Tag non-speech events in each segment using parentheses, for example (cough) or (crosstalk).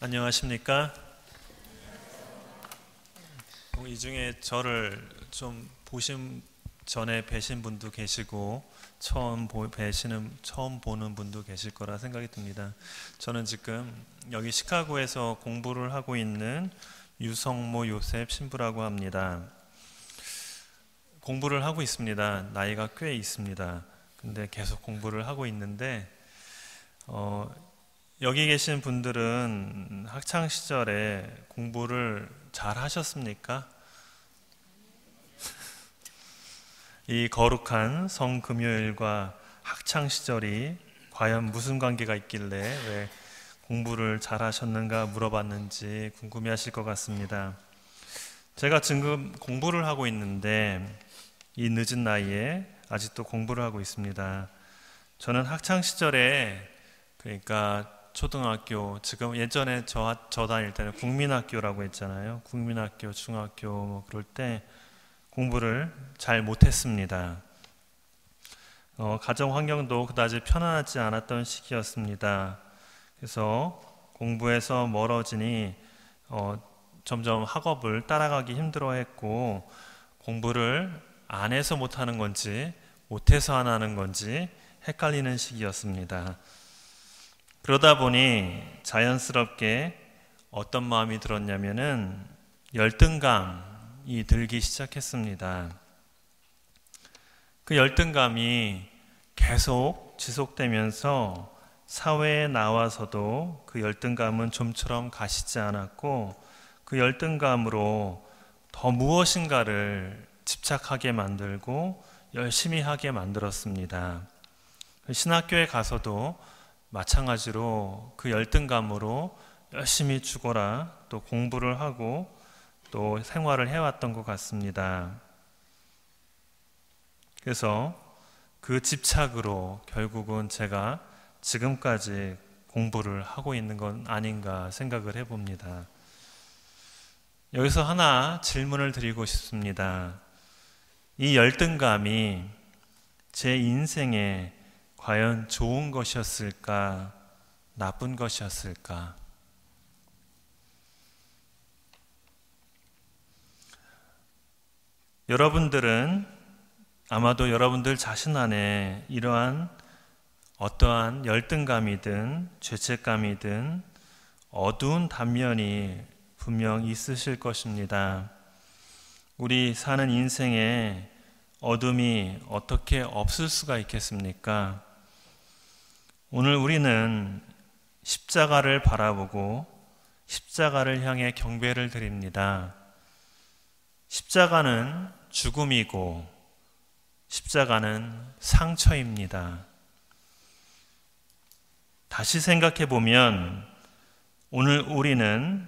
안녕하십니까? 어, 이 중에 저를 좀 보신 전에 뵈신 분도 계시고 처음 뵈시는 처음 보는 분도 계실 거라 생각이 듭니다. 저는 지금 여기 시카고에서 공부를 하고 있는 유성모 요셉 신부라고 합니다. 공부를 하고 있습니다. 나이가 꽤 있습니다. 근데 계속 공부를 하고 있는데 어, 여기 계신 분들은 학창 시절에 공부를 잘 하셨습니까? (laughs) 이 거룩한 성 금요일과 학창 시절이 과연 무슨 관계가 있길래 왜 공부를 잘 하셨는가 물어봤는지 궁금해 하실 것 같습니다. 제가 지금 공부를 하고 있는데 이 늦은 나이에 아직도 공부를 하고 있습니다. 저는 학창 시절에 그러니까 초등학교 지금 예전에 저, 저 다닐 때는 국민학교라고 했잖아요. 국민학교, 중학교 뭐 그럴 때 공부를 잘 못했습니다. 어, 가정 환경도 그다지 편안하지 않았던 시기였습니다. 그래서 공부에서 멀어지니 어, 점점 학업을 따라가기 힘들어했고 공부를 안 해서 못하는 건지 못해서 안 하는 건지 헷갈리는 시기였습니다. 그러다 보니 자연스럽게 어떤 마음이 들었냐면은 열등감이 들기 시작했습니다. 그 열등감이 계속 지속되면서 사회에 나와서도 그 열등감은 좀처럼 가시지 않았고 그 열등감으로 더 무엇인가를 집착하게 만들고 열심히 하게 만들었습니다. 신학교에 가서도 마찬가지로 그 열등감으로 열심히 죽어라 또 공부를 하고 또 생활을 해왔던 것 같습니다. 그래서 그 집착으로 결국은 제가 지금까지 공부를 하고 있는 건 아닌가 생각을 해봅니다. 여기서 하나 질문을 드리고 싶습니다. 이 열등감이 제 인생에 과연 좋은 것이었을까? 나쁜 것이었을까? 여러분들은 아마도 여러분들 자신 안에 이러한 어떠한 열등감이든 죄책감이든 어두운 단면이 분명 있으실 것입니다. 우리 사는 인생에 어둠이 어떻게 없을 수가 있겠습니까? 오늘 우리는 십자가를 바라보고 십자가를 향해 경배를 드립니다. 십자가는 죽음이고 십자가는 상처입니다. 다시 생각해 보면 오늘 우리는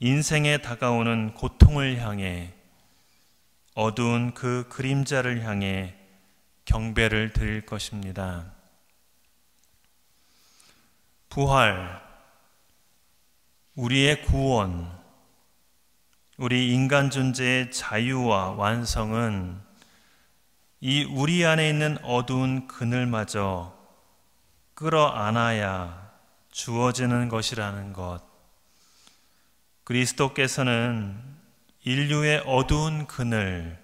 인생에 다가오는 고통을 향해 어두운 그 그림자를 향해 경배를 드릴 것입니다. 부활, 우리의 구원, 우리 인간 존재의 자유와 완성은 이 우리 안에 있는 어두운 그늘마저 끌어안아야 주어지는 것이라는 것. 그리스도께서는 인류의 어두운 그늘,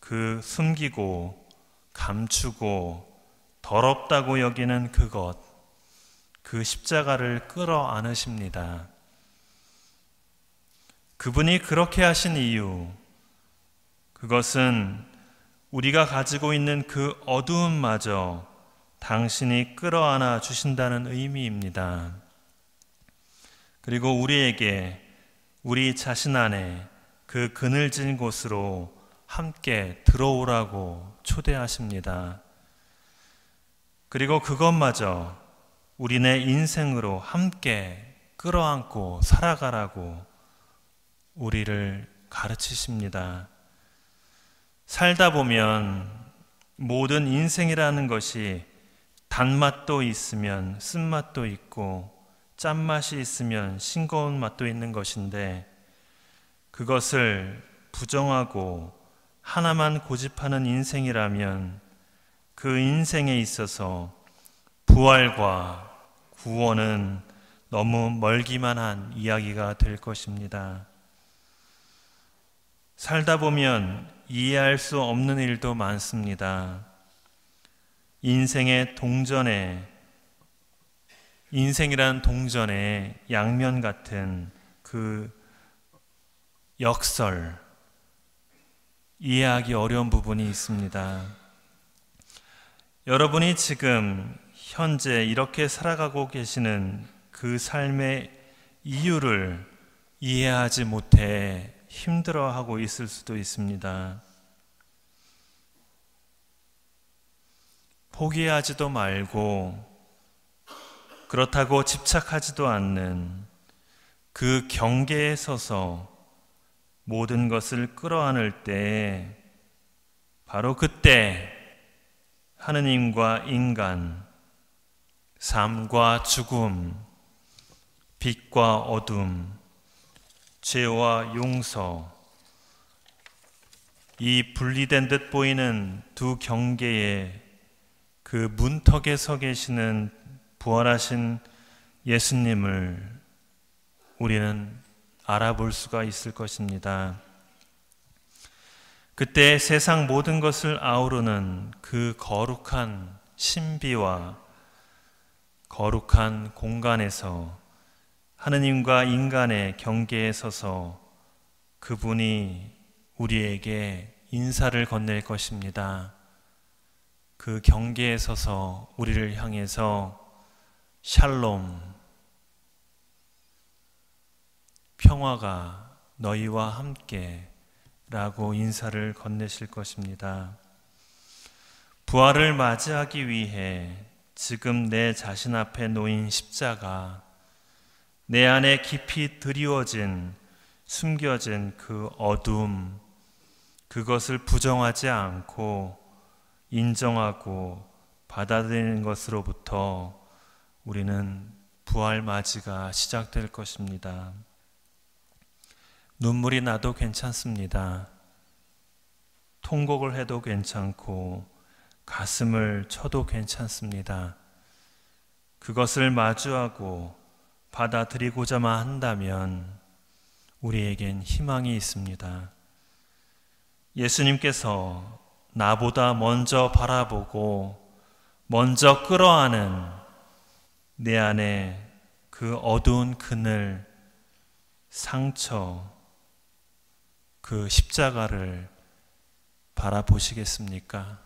그 숨기고 감추고 더럽다고 여기는 그것, 그 십자가를 끌어 안으십니다. 그분이 그렇게 하신 이유, 그것은 우리가 가지고 있는 그 어두움마저 당신이 끌어안아 주신다는 의미입니다. 그리고 우리에게 우리 자신 안에 그 그늘진 곳으로 함께 들어오라고 초대하십니다. 그리고 그것마저 우리네 인생으로 함께 끌어안고 살아가라고 우리를 가르치십니다. 살다 보면 모든 인생이라는 것이 단맛도 있으면 쓴맛도 있고 짠맛이 있으면 싱거운 맛도 있는 것인데 그것을 부정하고 하나만 고집하는 인생이라면 그 인생에 있어서 부활과 구원은 너무 멀기만 한 이야기가 될 것입니다. 살다 보면 이해할 수 없는 일도 많습니다. 인생의 동전에 인생이란 동전의 양면 같은 그 역설 이해하기 어려운 부분이 있습니다. 여러분이 지금 현재 이렇게 살아가고 계시는 그 삶의 이유를 이해하지 못해 힘들어하고 있을 수도 있습니다. 포기하지도 말고 그렇다고 집착하지도 않는 그 경계에 서서 모든 것을 끌어안을 때 바로 그때 하느님과 인간 삶과 죽음, 빛과 어둠, 죄와 용서, 이 분리된 듯 보이는 두경계의그 문턱에 서 계시는 부활하신 예수님을 우리는 알아볼 수가 있을 것입니다. 그때 세상 모든 것을 아우르는 그 거룩한 신비와 거룩한 공간에서 하느님과 인간의 경계에 서서 그분이 우리에게 인사를 건넬 것입니다. 그 경계에 서서 우리를 향해서 샬롬, 평화가 너희와 함께 라고 인사를 건네실 것입니다. 부활을 맞이하기 위해 지금 내 자신 앞에 놓인 십자가, 내 안에 깊이 드리워진, 숨겨진 그 어둠, 그것을 부정하지 않고 인정하고 받아들이는 것으로부터 우리는 부활 맞이가 시작될 것입니다. 눈물이 나도 괜찮습니다. 통곡을 해도 괜찮고 가슴을 쳐도 괜찮습니다. 그것을 마주하고 받아들이고자만 한다면 우리에겐 희망이 있습니다. 예수님께서 나보다 먼저 바라보고 먼저 끌어안은 내 안에 그 어두운 그늘, 상처, 그 십자가를 바라보시겠습니까?